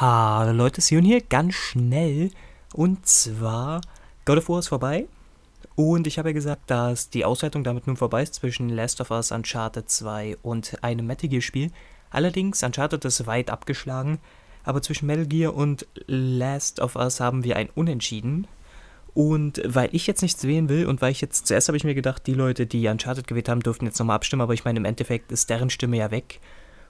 Hallo Leute, Sion hier, ganz schnell. Und zwar, God of War ist vorbei. Und ich habe ja gesagt, dass die Auswertung damit nun vorbei ist zwischen Last of Us, Uncharted 2 und einem Metal Gear Spiel. Allerdings, Uncharted ist weit abgeschlagen, aber zwischen Metal Gear und Last of Us haben wir ein Unentschieden. Und weil ich jetzt nichts wählen will und weil ich jetzt, zuerst habe ich mir gedacht, die Leute, die Uncharted gewählt haben, durften jetzt nochmal abstimmen, aber ich meine, im Endeffekt ist deren Stimme ja weg.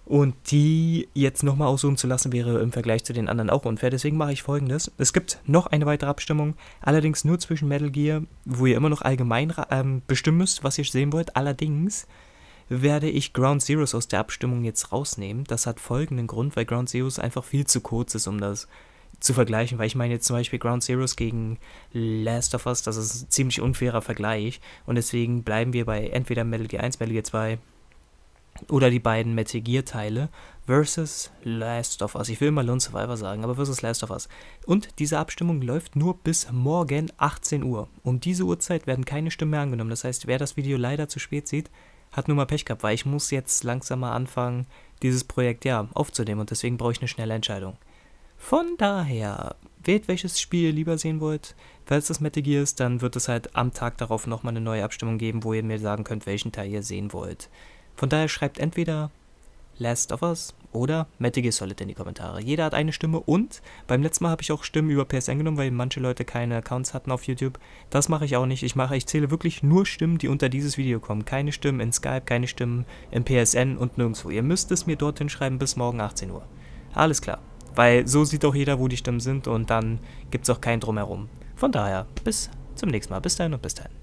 Und die jetzt nochmal aussuchen zu lassen, wäre im Vergleich zu den anderen auch unfair. Deswegen mache ich folgendes. Es gibt noch eine weitere Abstimmung, allerdings nur zwischen Metal Gear, wo ihr immer noch allgemein ähm, bestimmen müsst, was ihr sehen wollt. Allerdings werde ich Ground Zeroes aus der Abstimmung jetzt rausnehmen. Das hat folgenden Grund, weil Ground Zeroes einfach viel zu kurz ist, um das zu vergleichen, weil ich meine jetzt zum Beispiel Ground Zeroes gegen Last of Us, das ist ein ziemlich unfairer Vergleich und deswegen bleiben wir bei entweder Metal Gear 1, Metal Gear 2, oder die beiden Metal Gear Teile versus Last of Us. Ich will immer Lone Survivor sagen, aber versus Last of Us. Und diese Abstimmung läuft nur bis morgen 18 Uhr. Um diese Uhrzeit werden keine Stimmen mehr angenommen. Das heißt, wer das Video leider zu spät sieht, hat nur mal Pech gehabt, weil ich muss jetzt langsam mal anfangen, dieses Projekt ja aufzunehmen und deswegen brauche ich eine schnelle Entscheidung. Von daher, wählt welches Spiel ihr lieber sehen wollt. Falls das Metal Gear ist, dann wird es halt am Tag darauf nochmal eine neue Abstimmung geben, wo ihr mir sagen könnt, welchen Teil ihr sehen wollt. Von daher schreibt entweder Last of Us oder Metal Gear Solid in die Kommentare. Jeder hat eine Stimme und beim letzten Mal habe ich auch Stimmen über PSN genommen, weil manche Leute keine Accounts hatten auf YouTube. Das mache ich auch nicht. Ich mache, ich zähle wirklich nur Stimmen, die unter dieses Video kommen. Keine Stimmen in Skype, keine Stimmen im PSN und nirgendwo. Ihr müsst es mir dorthin schreiben bis morgen 18 Uhr. Alles klar. Weil so sieht auch jeder, wo die Stimmen sind und dann gibt es auch keinen drumherum. Von daher, bis zum nächsten Mal. Bis dahin und bis dahin.